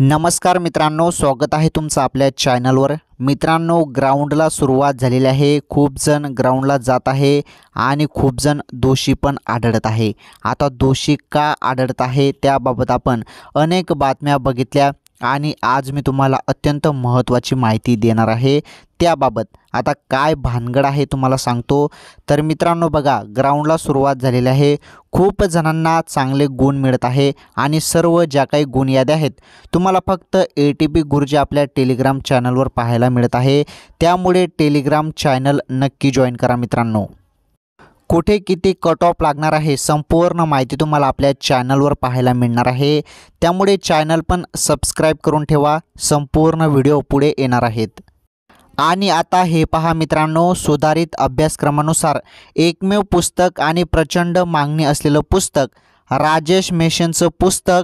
नमस्कार मित्रांनो स्वागत आहे तुमचं आपल्या चॅनलवर मित्रांनो ग्राउंडला सुरुवात झालेली आहे खूप जण ग्राउंडला जात आहे आणि खूप जण दोषी पण आढळत आहे आता दोषी का आढळत आहे त्याबाबत आपण अनेक बातम्या बघितल्या आणि आज मी तुम्हाला अत्यंत महत्त्वाची माहिती देणार आहे त्याबाबत आता काय भानगड आहे तुम्हाला सांगतो तर मित्रांनो बघा ग्राउंडला सुरुवात झालेली आहे खूप जणांना चांगले गुण मिळत आहे आणि सर्व ज्या काही गुण याद्या आहेत तुम्हाला फक्त ए टी पी गुरुजी आपल्या टेलिग्राम चॅनलवर पाहायला मिळत आहे त्यामुळे टेलिग्राम चॅनल नक्की जॉईन करा मित्रांनो कुठे किती कट ऑफ लागणार आहे संपूर्ण माहिती तुम्हाला आपल्या चॅनलवर पाहायला मिळणार आहे त्यामुळे चॅनल पण सबस्क्राईब करून ठेवा संपूर्ण व्हिडिओ पुढे येणार आहेत आणि आता हे पहा मित्रांनो सुधारित अभ्यासक्रमानुसार एकमेव पुस्तक आणि प्रचंड मागणी असलेलं पुस्तक राजेश मेशनचं पुस्तक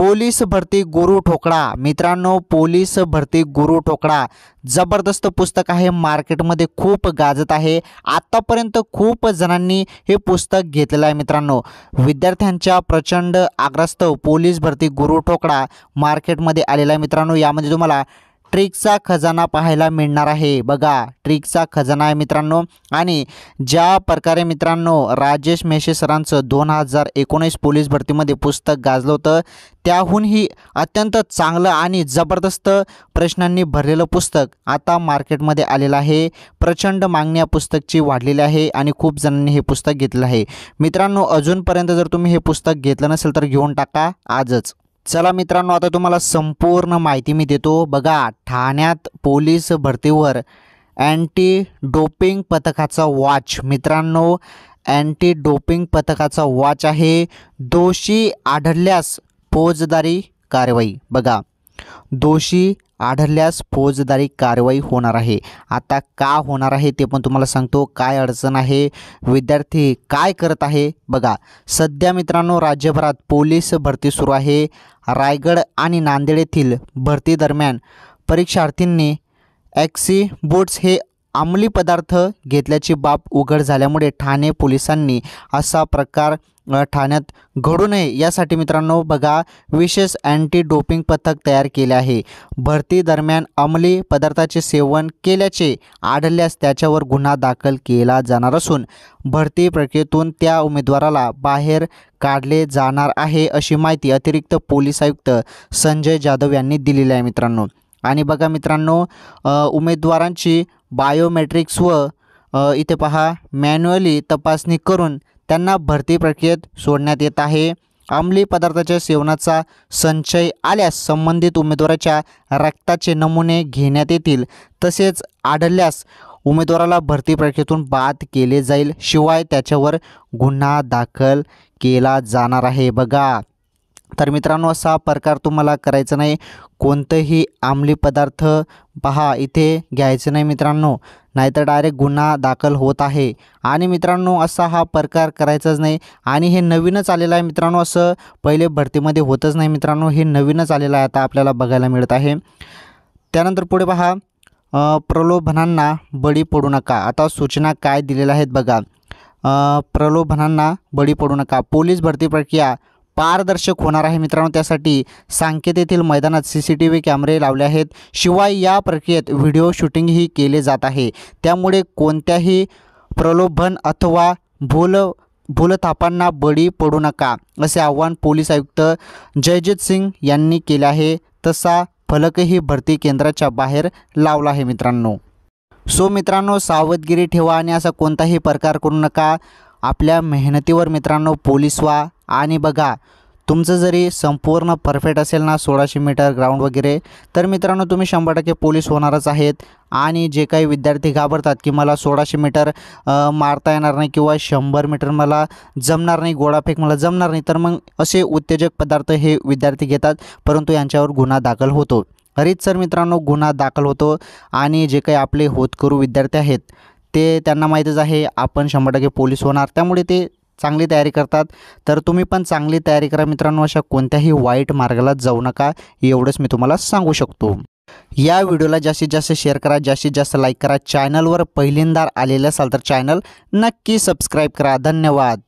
पोलीस भरती गुरु ठोकळा मित्रांनो पोलीस भरती गुरु ठोकळा जबरदस्त पुस्तक आहे मार्केटमध्ये खूप गाजत आहे आत्तापर्यंत खूप जणांनी हे पुस्तक घेतलेलं आहे मित्रांनो विद्यार्थ्यांच्या प्रचंड आग्रस्त पोलीस भरती गुरु ठोकळा मार्केटमध्ये आलेला आहे मित्रांनो यामध्ये तुम्हाला ट्रिकचा खजाना पाहायला मिळणार आहे बघा ट्रिकचा खजाना आहे मित्रांनो आणि ज्या प्रकारे मित्रांनो राजेश मेशे सरांचं दोन हजार एकोणीस पोलीस भरतीमध्ये पुस्तक गाजलं होतं त्याहूनही अत्यंत चांगलं आणि जबरदस्त प्रश्नांनी भरलेलं पुस्तक आता मार्केटमध्ये आलेलं आहे प्रचंड मागणी या पुस्तकची वाढलेली आहे आणि खूप जणांनी हे पुस्तक घेतलं आहे मित्रांनो अजूनपर्यंत जर तुम्ही हे पुस्तक घेतलं नसेल तर घेऊन टाका आजच चला मित्रांनो आता तुम्हाला संपूर्ण माहिती मी देतो बघा ठाण्यात पोलीस भरतीवर अँटी डोपिंग पथकाचा वॉच मित्रांनो अँटी डोपिंग पथकाचा वॉच आहे दोषी आढळल्यास फौजदारी कारवाई बघा दोषी आढळल्यास फौजदारी कारवाई होणार आहे आता का होणार आहे ते पण तुम्हाला सांगतो काय अडचण आहे विद्यार्थी काय करत आहे बघा सध्या मित्रांनो राज्यभरात पोलीस भरती सुरू आहे रायगड आणि नांदेड येथील भरती दरम्यान परीक्षार्थींनी ॲक्सी बोट्स हे अंमली पदार्थ घेतल्याची बाब उघड झाल्यामुळे ठाणे पोलिसांनी असा प्रकार ठाण्यात घडू नये यासाठी मित्रांनो बघा विशेष अँटी डोपिंग पथक तयार केले आहे भरती दरम्यान अंमली पदार्थाचे सेवन केल्याचे आढळल्यास त्याच्यावर गुन्हा दाखल केला जाणार असून भरती प्रक्रियेतून त्या उमेदवाराला बाहेर काढले जाणार आहे अशी माहिती अतिरिक्त पोलीस आयुक्त संजय जाधव यांनी दिलेली आहे मित्रांनो आणि बघा मित्रांनो उमेदवारांची बायोमेट्रिक्स व इथे पहा मॅन्युअली तपासणी करून त्यांना भरती प्रक्रियेत सोडण्यात येत आहे अंमली पदार्थाच्या सेवनाचा संचय आल्यास संबंधित उमेदवाराच्या रक्ताचे नमुने घेण्यात येतील तसेच आढळल्यास उमेदवाराला भरती प्रक्रियेतून बाद केले जाईल शिवाय त्याच्यावर गुन्हा दाखल केला जाणार आहे बघा तर मित्रांनो असा प्रकार तुम्हाला करायचा नाही कोणतंही आमली पदार्थ पहा इथे घ्यायचं नाही मित्रांनो नाहीतर डायरेक्ट गुन्हा दाखल होत आहे आणि मित्रांनो असा हा प्रकार करायचाच नाही आणि हे नवीनच आलेलं आहे मित्रांनो असं पहिले भरतीमध्ये होतच नाही मित्रांनो हे नवीनच आलेलं आहे आता आपल्याला बघायला मिळत आहे त्यानंतर पुढे पहा प्रलोभनांना बळी पडू नका आता सूचना काय दिलेल्या आहेत बघा प्रलोभनांना बळी पडू नका पोलीस भरती प्रक्रिया पारदर्शक होणार आहे मित्रांनो त्यासाठी सांकेत येथील मैदानात सी सी टी व्ही कॅमेरे लावले आहेत शिवाय या प्रक्रियेत व्हिडिओ शूटिंगही केले जात आहे त्यामुळे कोणत्याही प्रलोभन अथवा भूल भूलथापांना बळी पडू नका असे आवाहन पोलीस आयुक्त जयजित सिंग यांनी केले आहे तसा फलकही भरती केंद्राच्या बाहेर लावला आहे मित्रांनो सो मित्रांनो सावधगिरी ठेवा आणि असा कोणताही प्रकार करू नका आपल्या मेहनतीवर मित्रांनो पोलीस वा आणि बघा तुमचं जरी संपूर्ण परफेक्ट असेल ना सोळाशे मीटर ग्राउंड वगैरे तर मित्रांनो तुम्ही शंभर टक्के पोलीस होणारच आहेत आणि जे काही विद्यार्थी घाबरतात की मला सोळाशे मीटर मारता येणार नाही किंवा शंभर मीटर मला जमणार नाही गोळाफेक मला जमणार नाही तर मग असे उत्तेजक पदार्थ हे विद्यार्थी घेतात परंतु यांच्यावर गुन्हा दाखल होतो सर मित्रांनो गुन्हा दाखल होतो आणि जे काही आपले होतकरू विद्यार्थी आहेत ते त्यांना माहीतच आहे आपण शंभर टक्के पोलीस होणार त्यामुळे ते चांगली तयारी करतात तर तुम्ही पण चांगली तयारी करा मित्रांनो अशा कोणत्याही वाईट मार्गाला जाऊ नका एवढंच मी तुम्हाला सांगू शकतो या व्हिडिओला जास्तीत जास्त शेअर करा जास्तीत जास्त लाईक करा चॅनलवर पहिल्यांदा आलेलं असाल तर चॅनल नक्की सबस्क्राईब करा धन्यवाद